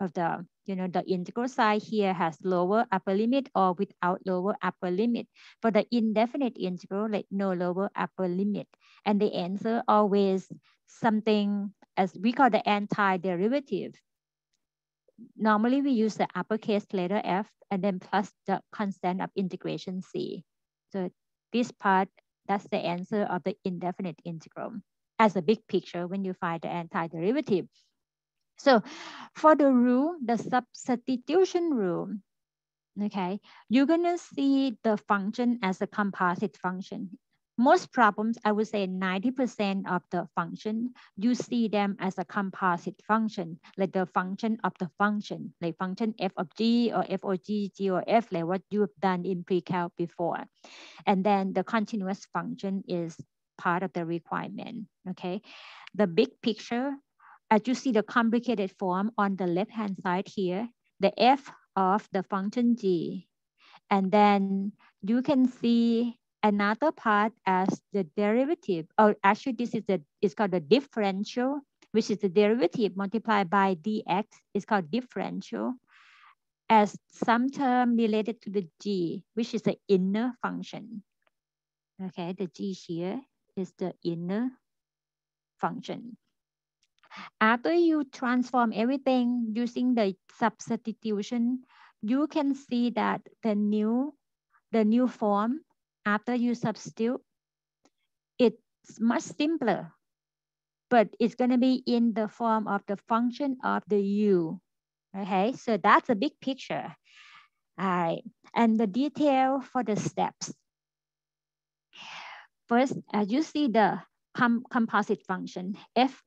of the, you know, the integral sign here has lower upper limit or without lower upper limit. For the indefinite integral, like no lower upper limit. And the answer always something as we call the antiderivative. Normally we use the uppercase letter F and then plus the constant of integration C. So this part, that's the answer of the indefinite integral as a big picture when you find the antiderivative. So for the rule, the substitution rule, okay, you're gonna see the function as a composite function. Most problems, I would say 90% of the function, you see them as a composite function, like the function of the function, like function f of g or f of g, g or f, like what you've done in pre-calc before. And then the continuous function is part of the requirement, okay? The big picture as you see the complicated form on the left-hand side here, the f of the function g. And then you can see another part as the derivative, or oh, actually this is the, it's called the differential, which is the derivative multiplied by dx, it's called differential, as some term related to the g, which is the inner function. Okay, the g here is the inner function. After you transform everything using the substitution, you can see that the new, the new form after you substitute, it's much simpler, but it's gonna be in the form of the function of the u. Okay, so that's a big picture. All right, and the detail for the steps. First, as you see the com composite function, f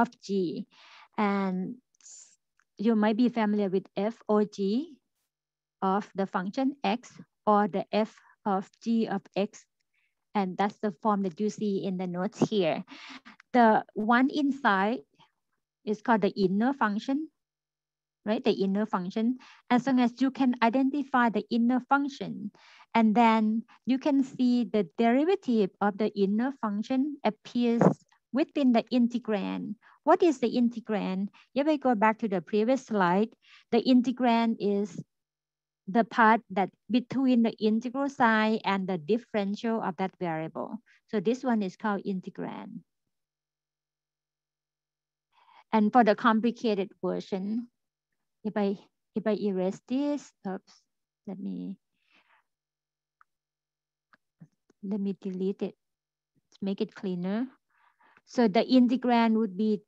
of G. And you might be familiar with f or g of the function x or the f of g of x. And that's the form that you see in the notes here. The one inside is called the inner function, right? The inner function. As long as you can identify the inner function, and then you can see the derivative of the inner function appears within the integrand what is the integrand? If we go back to the previous slide, the integrand is the part that between the integral sign and the differential of that variable. So this one is called integrand. And for the complicated version, if I if I erase this, oops, let me let me delete it, make it cleaner. So the integrand would be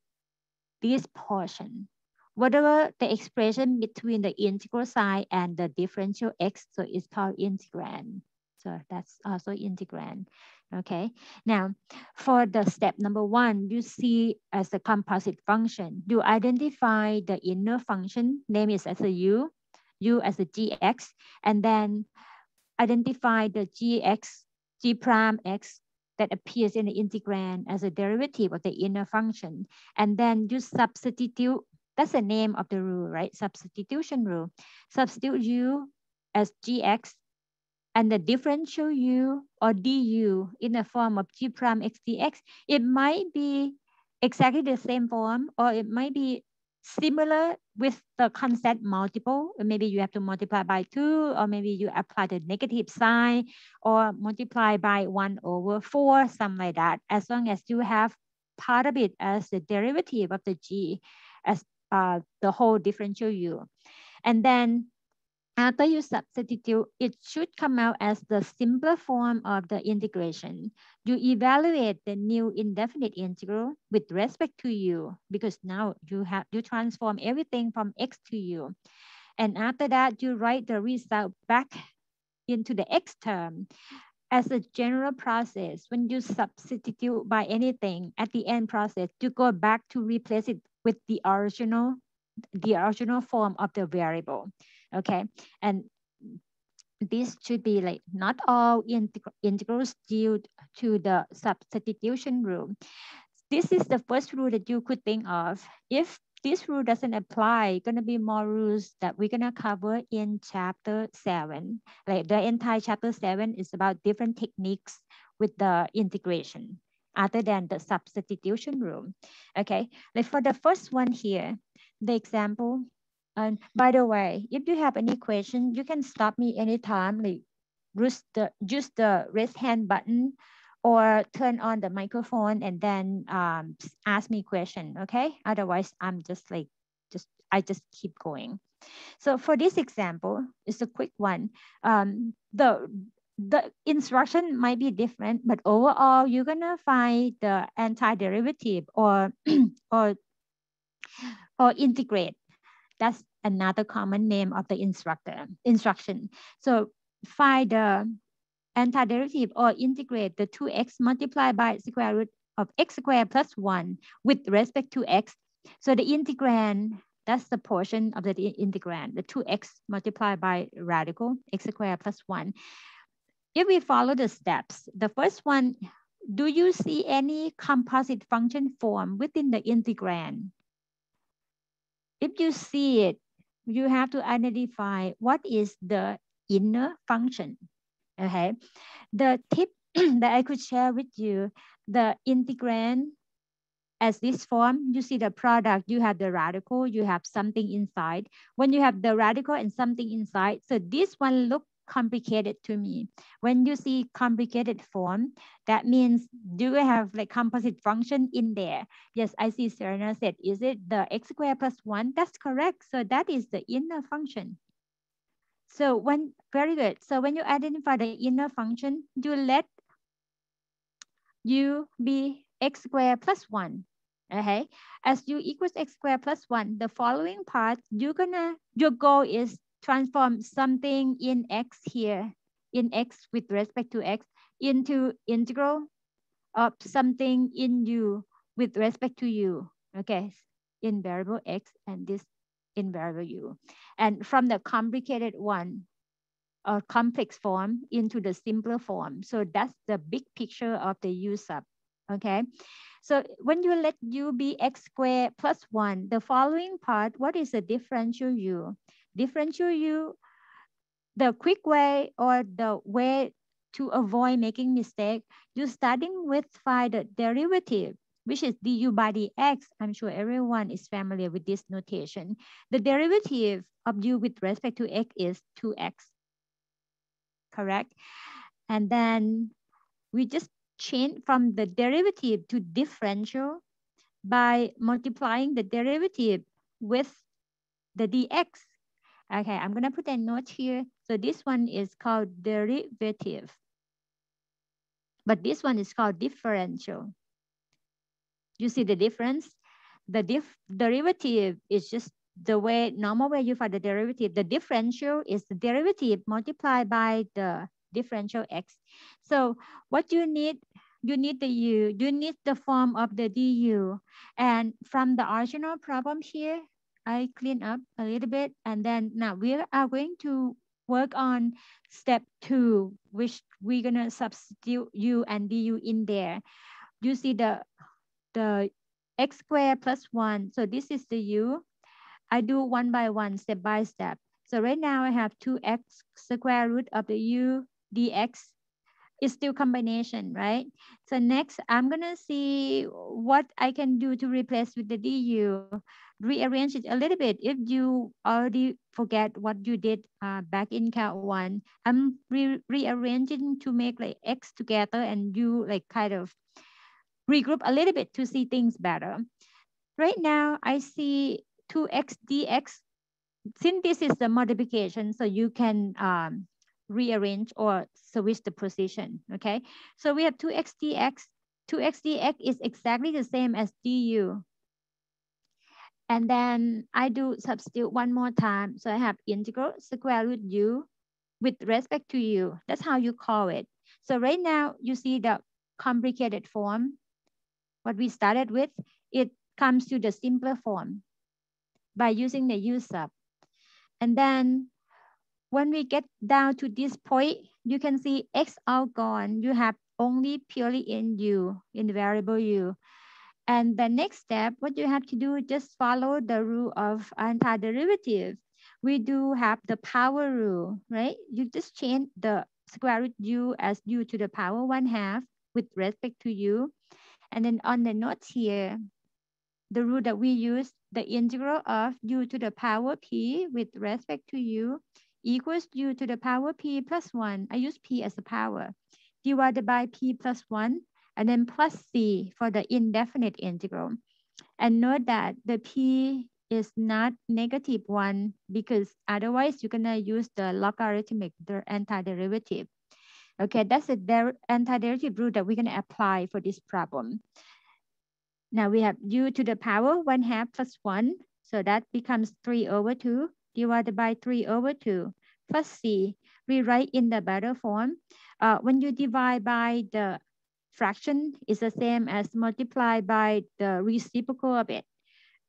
this portion, whatever the expression between the integral sign and the differential x, so it's called integrand. So that's also integrand. Okay, now for the step number one, you see as a composite function, you identify the inner function, name is as a u, u as a gx, and then identify the gx, g prime x, that appears in the integrand as a derivative of the inner function. And then you substitute, that's the name of the rule, right? Substitution rule. Substitute u as gx and the differential u or du in the form of g prime x dx, it might be exactly the same form or it might be similar with the concept multiple. Maybe you have to multiply by two, or maybe you apply the negative sign, or multiply by one over four, something like that. As long as you have part of it as the derivative of the g, as uh, the whole differential u. And then after uh, you substitute, it should come out as the simpler form of the integration. You evaluate the new indefinite integral with respect to u because now you have you transform everything from x to u. And after that, you write the result back into the x term. As a general process, when you substitute by anything at the end process, you go back to replace it with the original, the original form of the variable okay? And this should be like not all integ integrals due to the substitution rule. This is the first rule that you could think of. If this rule doesn't apply, gonna be more rules that we're gonna cover in chapter seven. Like the entire chapter seven is about different techniques with the integration other than the substitution rule. Okay, like for the first one here, the example and by the way, if you have any question, you can stop me anytime. Like use the, use the raise hand button or turn on the microphone and then um, ask me question, okay? Otherwise, I'm just like, just I just keep going. So for this example, it's a quick one. Um, the, the instruction might be different, but overall, you're gonna find the antiderivative or, or, or integrate that's another common name of the instructor instruction. So find the antiderivative or integrate the 2x multiplied by square root of x squared plus 1 with respect to x. So the integrand, that's the portion of the integrand, the 2x multiplied by radical x squared plus 1. If we follow the steps, the first one, do you see any composite function form within the integrand? If you see it, you have to identify what is the inner function, okay? The tip that I could share with you, the integrand as this form, you see the product, you have the radical, you have something inside. When you have the radical and something inside, so this one look complicated to me. When you see complicated form, that means do we have like composite function in there? Yes, I see Serena said, is it the x squared plus one? That's correct. So that is the inner function. So when, very good. So when you identify the inner function, you let u be x squared plus one okay as u equals x squared plus one the following part you're gonna your goal is transform something in x here, in x with respect to x, into integral of something in u with respect to u, okay, in variable x and this in variable u. And from the complicated one, or complex form into the simpler form. So that's the big picture of the u sub, okay? So when you let u be x squared plus one, the following part, what is the differential u? differentiate you the quick way or the way to avoid making mistake, you starting with find the derivative, which is du by dx. I'm sure everyone is familiar with this notation. The derivative of u with respect to x is 2x, correct? And then we just change from the derivative to differential by multiplying the derivative with the dx Okay, I'm gonna put a note here. So this one is called derivative, but this one is called differential. You see the difference? The dif derivative is just the way, normal way you find the derivative. The differential is the derivative multiplied by the differential x. So what you need you need the u, you need the form of the du. And from the original problem here, I clean up a little bit. And then now we are going to work on step two, which we're gonna substitute u and du in there. You see the, the x squared plus one. So this is the u. I do one by one, step by step. So right now I have two x square root of the u dx it's still combination, right? So next, I'm gonna see what I can do to replace with the du. Rearrange it a little bit if you already forget what you did uh, back in count one. I'm re rearranging to make like X together and you like kind of regroup a little bit to see things better. Right now, I see 2x dx. Since this is the multiplication, so you can um, rearrange or switch the position, okay? So we have 2x dx. 2x dx is exactly the same as du. And then I do substitute one more time. So I have integral square root u with respect to u. That's how you call it. So right now you see the complicated form. What we started with, it comes to the simpler form by using the u sub. And then when we get down to this point, you can see X out gone. You have only purely in U, in the variable U. And the next step, what you have to do, just follow the rule of antiderivative. We do have the power rule, right? You just change the square root u as u to the power one half with respect to u. And then on the notes here, the rule that we use, the integral of u to the power p with respect to u equals u to the power p plus 1. I use p as the power divided by p plus 1 and then plus c for the indefinite integral. And note that the p is not negative 1 because otherwise you're going to use the logarithmic the antiderivative. Okay, that's the antiderivative rule that we're going to apply for this problem. Now we have u to the power 1 half plus 1. So that becomes 3 over 2 divided by 3 over 2. Firstly, rewrite in the better form. Uh, when you divide by the fraction, it's the same as multiply by the reciprocal of it.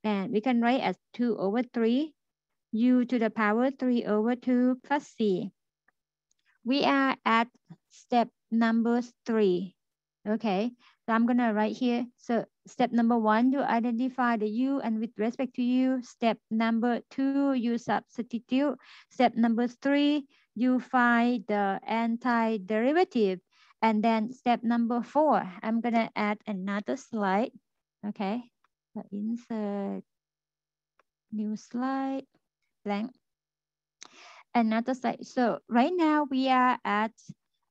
And we can write as 2 over 3 u to the power 3 over 2 plus c. We are at step number 3. Okay, so I'm going to write here. So Step number one, to identify the you and with respect to you. Step number two, you substitute. Step number three, you find the antiderivative. And then step number four, I'm gonna add another slide. Okay, so insert new slide, blank. Another slide, so right now we are at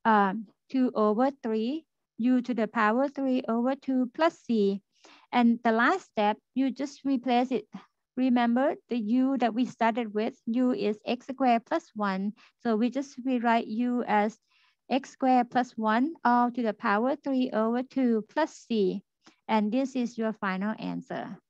um, two over three u to the power 3 over 2 plus c. And the last step, you just replace it. Remember the u that we started with, u is x squared plus 1. So we just rewrite u as x squared plus 1 all to the power 3 over 2 plus c. And this is your final answer.